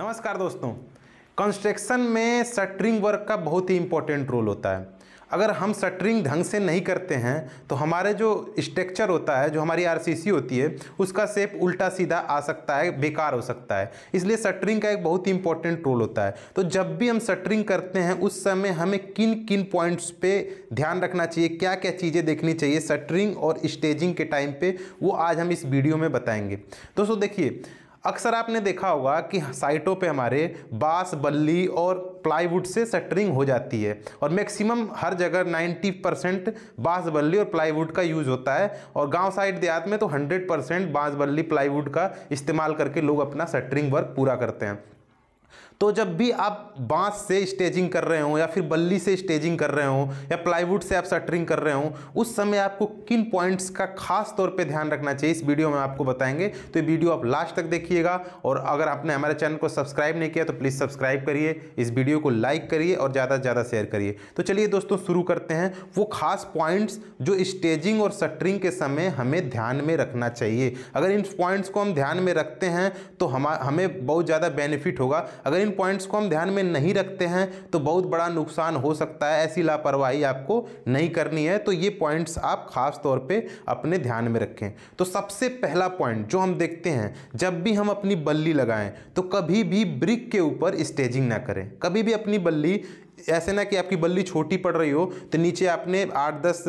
नमस्कार दोस्तों कंस्ट्रक्शन में शटरिंग वर्क का बहुत ही इम्पोर्टेंट रोल होता है अगर हम शटरिंग ढंग से नहीं करते हैं तो हमारे जो स्ट्रक्चर होता है जो हमारी आरसीसी होती है उसका शेप उल्टा सीधा आ सकता है बेकार हो सकता है इसलिए शटरिंग का एक बहुत ही इंपॉर्टेंट रोल होता है तो जब भी हम शटरिंग करते हैं उस समय हमें किन किन पॉइंट्स पे ध्यान रखना चाहिए क्या क्या चीज़ें देखनी चाहिए शटरिंग और स्टेजिंग के टाइम पर वो आज हम इस वीडियो में बताएंगे दोस्तों देखिए अक्सर आपने देखा होगा कि साइटों पे हमारे बांस बल्ली और प्लाईवुड से सटरिंग हो जाती है और मैक्सिमम हर जगह 90 परसेंट बांस बल्ली और प्लाईवुड का यूज़ होता है और गांव साइड देहात में तो 100 परसेंट बांस बल्ली प्लाईवुड का इस्तेमाल करके लोग अपना सटरिंग वर्क पूरा करते हैं तो जब भी आप बांस से स्टेजिंग कर रहे हो या फिर बल्ली से स्टेजिंग कर रहे हो या प्लाईवुड से आप सटरिंग कर रहे हो उस समय आपको किन पॉइंट्स का खास तौर पे ध्यान रखना चाहिए इस वीडियो में आपको बताएंगे तो ये वीडियो आप लास्ट तक देखिएगा और अगर आपने हमारे चैनल को सब्सक्राइब नहीं किया तो प्लीज़ सब्सक्राइब करिए इस वीडियो को लाइक करिए और ज़्यादा से ज़्यादा शेयर करिए तो चलिए दोस्तों शुरू करते हैं वो खास पॉइंट्स जो स्टेजिंग और सटरिंग के समय हमें ध्यान में रखना चाहिए अगर इन पॉइंट्स को हम ध्यान में रखते हैं तो हमें बहुत ज़्यादा बेनिफिट होगा अगर इन पॉइंट्स को हम ध्यान में नहीं रखते हैं तो बहुत बड़ा नुकसान हो सकता है ऐसी लापरवाही आपको नहीं करनी है तो ये पॉइंट्स आप खास तौर पे अपने ध्यान में रखें तो सबसे पहला पॉइंट जो हम देखते हैं जब भी हम अपनी बल्ली लगाएं तो कभी भी ब्रिक के ऊपर स्टेजिंग ना करें कभी भी अपनी बल्ली ऐसे ना कि आपकी बल्ली छोटी पड़ रही हो तो नीचे आपने आठ दस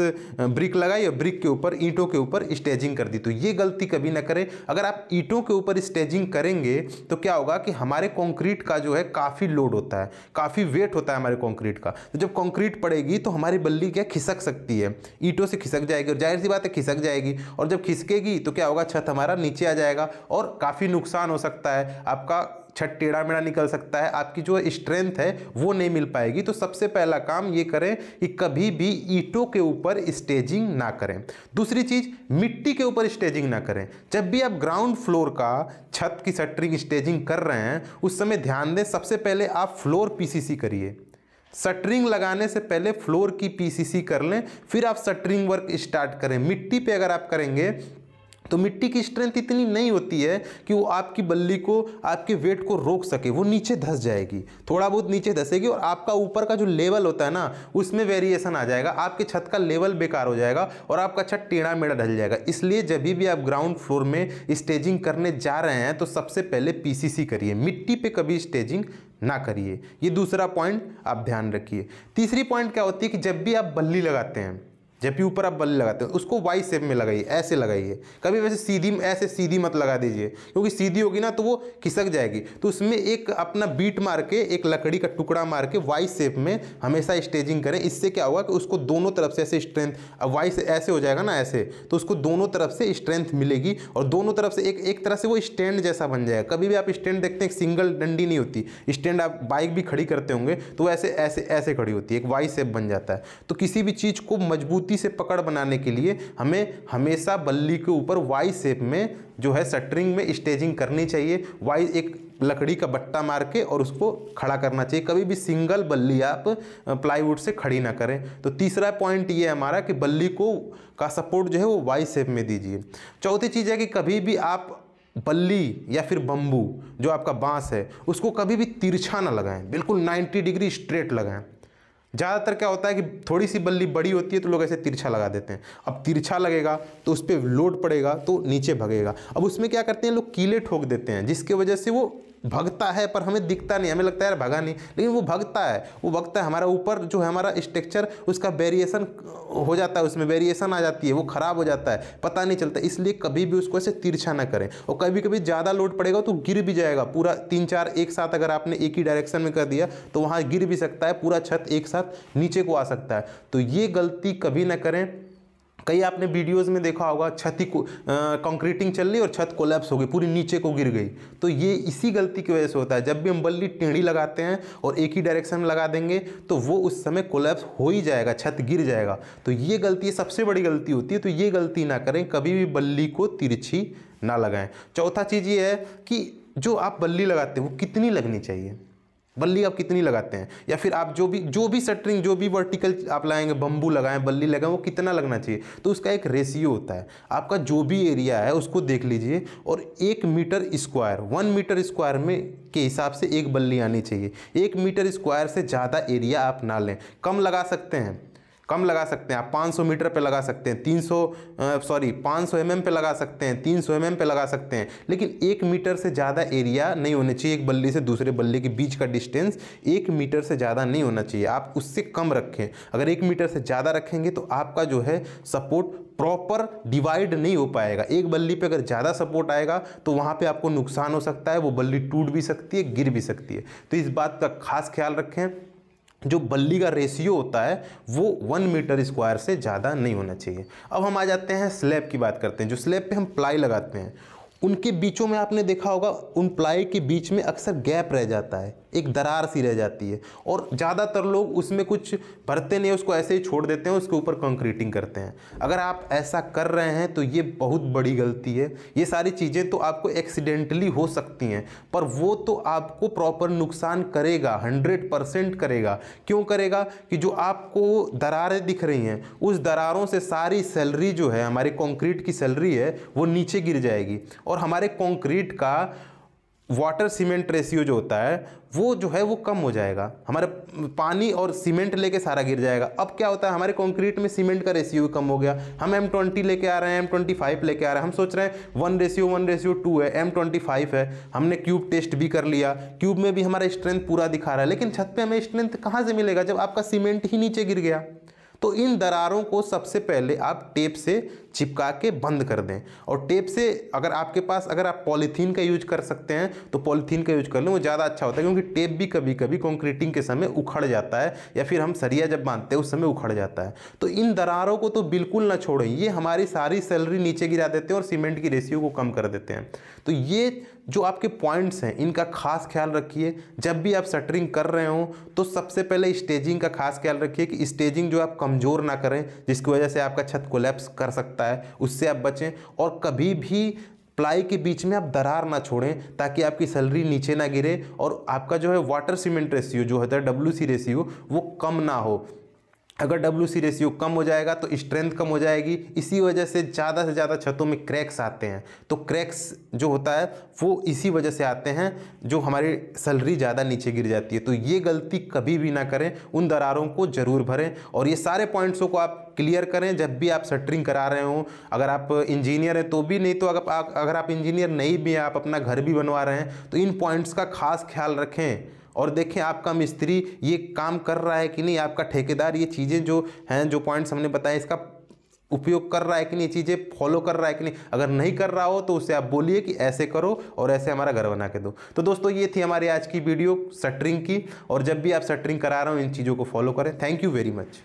ब्रिक लगाई और ब्रिक के ऊपर ईंटों के ऊपर स्टेजिंग कर दी तो ये गलती कभी ना करें अगर आप ईंटों के ऊपर स्टेजिंग करेंगे तो क्या होगा कि हमारे कॉन्क्रीट का जो है काफ़ी लोड होता है काफ़ी वेट होता है हमारे कॉन्क्रीट का तो जब कॉन्क्रीट पड़ेगी तो हमारी बल्ली क्या खिसक सकती है ईंटों से खिसक जाएगी और जाहिर सी बात है खिसक जाएगी और जब खिसकेगी तो क्या होगा छत हमारा नीचे आ जाएगा और काफ़ी नुकसान हो सकता है आपका छठ टेढ़ा मेढ़ा निकल सकता है आपकी जो स्ट्रेंथ है वो नहीं मिल पाएगी तो सबसे पहला काम ये करें कि कभी भी ईंटों के ऊपर स्टेजिंग ना करें दूसरी चीज़ मिट्टी के ऊपर स्टेजिंग ना करें जब भी आप ग्राउंड फ्लोर का छत की सटरिंग स्टेजिंग कर रहे हैं उस समय ध्यान दें सबसे पहले आप फ्लोर पीसीसी करिए सटरिंग लगाने से पहले फ्लोर की पीसीसी कर लें फिर आप सटरिंग वर्क स्टार्ट करें मिट्टी पे अगर आप करेंगे तो मिट्टी की स्ट्रेंथ इतनी नहीं होती है कि वो आपकी बल्ली को आपके वेट को रोक सके वो नीचे धस जाएगी थोड़ा बहुत नीचे धसेगी और आपका ऊपर का जो लेवल होता है ना उसमें वेरिएशन आ जाएगा आपके छत का लेवल बेकार हो जाएगा और आपका छत टेढ़ा मेढ़ा ढल जाएगा इसलिए जब भी आप ग्राउंड फ्लोर में स्टेजिंग करने जा रहे हैं तो सबसे पहले पी करिए मिट्टी पर कभी स्टेजिंग ना करिए ये दूसरा पॉइंट आप ध्यान रखिए तीसरी पॉइंट क्या होती है कि जब भी आप बल्ली लगाते हैं भी ऊपर आप बल लगाते हैं उसको वाई सेप में लगाइए ऐसे लगाइए कभी वैसे सीधी ऐसे सीधी मत लगा दीजिए क्योंकि सीधी होगी ना तो वो खिसक जाएगी तो उसमें एक अपना बीट मार के एक लकड़ी का टुकड़ा मार के वाई सेप में हमेशा स्टेजिंग करें इससे क्या होगा कि उसको दोनों तरफ से ऐसे स्ट्रेंथ अब वाई से ऐसे हो जाएगा ना ऐसे तो उसको दोनों तरफ से स्ट्रेंथ मिलेगी और दोनों तरफ से एक एक तरह से वो स्टैंड जैसा बन जाएगा कभी भी आप स्टैंड देखते हैं सिंगल डंडी नहीं होती स्टैंड आप बाइक भी खड़ी करते होंगे तो ऐसे ऐसे ऐसे खड़ी होती है एक वाई सेप बन जाता है तो किसी भी चीज़ को मजबूत मजबूती से पकड़ बनाने के लिए हमें हमेशा बल्ली के ऊपर वाई शेप में जो है शटरिंग में स्टेजिंग करनी चाहिए वाई एक लकड़ी का बट्टा मार के और उसको खड़ा करना चाहिए कभी भी सिंगल बल्ली आप प्लाईवुड से खड़ी ना करें तो तीसरा पॉइंट ये हमारा कि बल्ली को का सपोर्ट जो है वो वाई शेप में दीजिए चौथी चीज़ है कि कभी भी आप बल्ली या फिर बम्बू जो आपका बांस है उसको कभी भी तिरछा ना लगाएं बिल्कुल 90 डिग्री स्ट्रेट लगाएं ज़्यादातर क्या होता है कि थोड़ी सी बल्ली बड़ी होती है तो लोग ऐसे तिरछा लगा देते हैं अब तिरछा लगेगा तो उस पर लोड पड़ेगा तो नीचे भगेगा अब उसमें क्या करते हैं लोग कीले ठोक देते हैं जिसके वजह से वो भगता है पर हमें दिखता नहीं हमें लगता है यार भगा नहीं लेकिन वो भगता है वो भगता है हमारा ऊपर जो है हमारा स्ट्रक्चर उसका वेरिएशन हो जाता है उसमें वेरिएशन आ जाती है वो ख़राब हो जाता है पता नहीं चलता इसलिए कभी भी उसको ऐसे तिरछा ना करें और कभी कभी ज़्यादा लोड पड़ेगा तो गिर भी जाएगा पूरा तीन चार एक साथ अगर आपने एक ही डायरेक्शन में कर दिया तो वहाँ गिर भी सकता है पूरा छत एक साथ नीचे को आ सकता है तो ये गलती कभी ना करें कई आपने वीडियोज़ में देखा होगा छत ही कंक्रीटिंग चल रही और छत कोलैप्स हो गई पूरी नीचे को गिर गई तो ये इसी गलती की वजह से होता है जब भी हम बल्ली टेढ़ी लगाते हैं और एक ही डायरेक्शन में लगा देंगे तो वो उस समय कोलैप्स हो ही जाएगा छत गिर जाएगा तो ये गलती सबसे बड़ी गलती होती है तो ये गलती ना करें कभी भी बल्ली को तिरछी ना लगाएं चौथा चीज़ ये है कि जो आप बल्ली लगाते हो कितनी लगनी चाहिए बल्ली आप कितनी लगाते हैं या फिर आप जो भी जो भी शटरिंग जो भी वर्टिकल आप लाएंगे बम्बू लगाएं बल्ली लगाएं वो कितना लगना चाहिए तो उसका एक रेशियो होता है आपका जो भी एरिया है उसको देख लीजिए और एक metre square one metre square में के हिसाब से एक बल्ली आनी चाहिए एक मीटर स्क्वायर से ज़्यादा एरिया आप ना लें कम लगा सकते हैं कम लगा सकते हैं आप 500 मीटर पे लगा सकते हैं 300 सॉरी 500 एमएम पे लगा सकते हैं 300 एम पे लगा सकते हैं लेकिन एक मीटर से ज़्यादा एरिया नहीं होना चाहिए एक बल्ली से दूसरे बल्ले के बीच का डिस्टेंस एक मीटर से ज़्यादा नहीं होना चाहिए आप उससे कम रखें अगर एक मीटर से ज़्यादा रखेंगे तो आपका जो है सपोर्ट प्रॉपर डिवाइड नहीं हो पाएगा एक बल्ली पे अगर ज़्यादा सपोर्ट आएगा तो वहाँ पे आपको नुकसान हो सकता है वो बल्ली टूट भी सकती है गिर भी सकती है तो इस बात का खास ख्याल रखें जो बल्ली का रेशियो होता है वो वन मीटर स्क्वायर से ज़्यादा नहीं होना चाहिए अब हम आ जाते हैं स्लैब की बात करते हैं जो स्लैब पे हम प्लाई लगाते हैं उनके बीचों में आपने देखा होगा उन प्लाई के बीच में अक्सर गैप रह जाता है एक हम्म। दरार सी रह जाती है और ज़्यादातर लोग उसमें कुछ भरते नहीं उसको ऐसे ही छोड़ देते हैं उसके ऊपर कंक्रीटिंग करते हैं अगर आप ऐसा कर रहे हैं तो ये बहुत बड़ी गलती है ये सारी चीज़ें तो आपको एक्सीडेंटली हो सकती हैं पर वो तो आपको प्रॉपर नुकसान करेगा हंड्रेड परसेंट करेगा क्यों करेगा कि जो आपको दरारें दिख रही हैं उस दरारों से सारी सैलरी जो है हमारी कॉन्क्रीट की सैलरी है वो नीचे गिर जाएगी और हमारे कॉन्क्रीट का वाटर सीमेंट रेशियो जो होता है वो जो है वो कम हो जाएगा हमारे पानी और सीमेंट लेके सारा गिर जाएगा अब क्या होता है हमारे कंक्रीट में सीमेंट का रेशियो कम हो गया हम एम ट्वेंटी लेके आ रहे हैं एम ट्वेंटी फाइव लेके आ रहे हैं हम सोच रहे हैं one ratio one ratio two है एम ट्वेंटी फाइव है हमने क्यूब टेस्ट भी कर लिया क्यूब में भी हमारा स्ट्रेंथ पूरा दिखा रहा है लेकिन छत पर हमें स्ट्रेंथ कहाँ से मिलेगा जब आपका सीमेंट ही नीचे गिर गया तो इन दरारों को सबसे पहले आप टेप से चिपका के बंद कर दें और टेप से अगर आपके पास अगर आप पॉलीथीन का यूज कर सकते हैं तो पॉलीथीन का यूज कर लें वो ज़्यादा अच्छा होता है क्योंकि टेप भी कभी कभी कॉन्क्रीटिंग के समय उखड़ जाता है या फिर हम सरिया जब बांधते हैं उस समय उखड़ जाता है तो इन दरारों को तो बिल्कुल ना छोड़ें ये हमारी सारी सैलरी नीचे गिरा देते हैं और सीमेंट की रेशियो को कम कर देते हैं तो ये जो आपके पॉइंट्स हैं इनका खास ख्याल रखिए जब भी आप शटरिंग कर रहे हो तो सबसे पहले स्टेजिंग का खास ख्याल रखिए कि स्टेजिंग जो आप कमज़ोर ना करें जिसकी वजह से आपका छत कोलेप्स कर सकता है उससे आप बचें और कभी भी प्लाई के बीच में आप दरार ना छोड़ें ताकि आपकी सैलरी नीचे ना गिरे और आपका जो है वाटर सीमेंट रेशियो जो होता है डब्ल्यू सी रेशियो वो कम ना हो अगर डब्ल्यू सी रेशियो कम हो जाएगा तो स्ट्रेंथ कम हो जाएगी इसी वजह से ज़्यादा से ज़्यादा छतों में क्रैक्स आते हैं तो क्रैक्स जो होता है वो इसी वजह से आते हैं जो हमारी सैलरी ज़्यादा नीचे गिर जाती है तो ये गलती कभी भी ना करें उन दरारों को ज़रूर भरें और ये सारे पॉइंट्सों को आप क्लियर करें जब भी आप शटरिंग करा रहे हो अगर आप इंजीनियर हैं तो भी नहीं तो अगर आप अगर आप इंजीनियर नहीं भी हैं आप अपना घर भी बनवा रहे हैं तो इन पॉइंट्स का खास ख्याल रखें और देखें आपका मिस्त्री ये काम कर रहा है कि नहीं आपका ठेकेदार ये चीज़ें जो हैं जो पॉइंट्स हमने बताए इसका उपयोग कर रहा है कि नहीं चीज़ें फॉलो कर रहा है कि नहीं अगर नहीं कर रहा हो तो उसे आप बोलिए कि ऐसे करो और ऐसे हमारा घर बना के दो तो दोस्तों ये थी हमारी आज की वीडियो सटरिंग की और जब भी आप सटरिंग करा रहे हो इन चीज़ों को फॉलो करें थैंक यू वेरी मच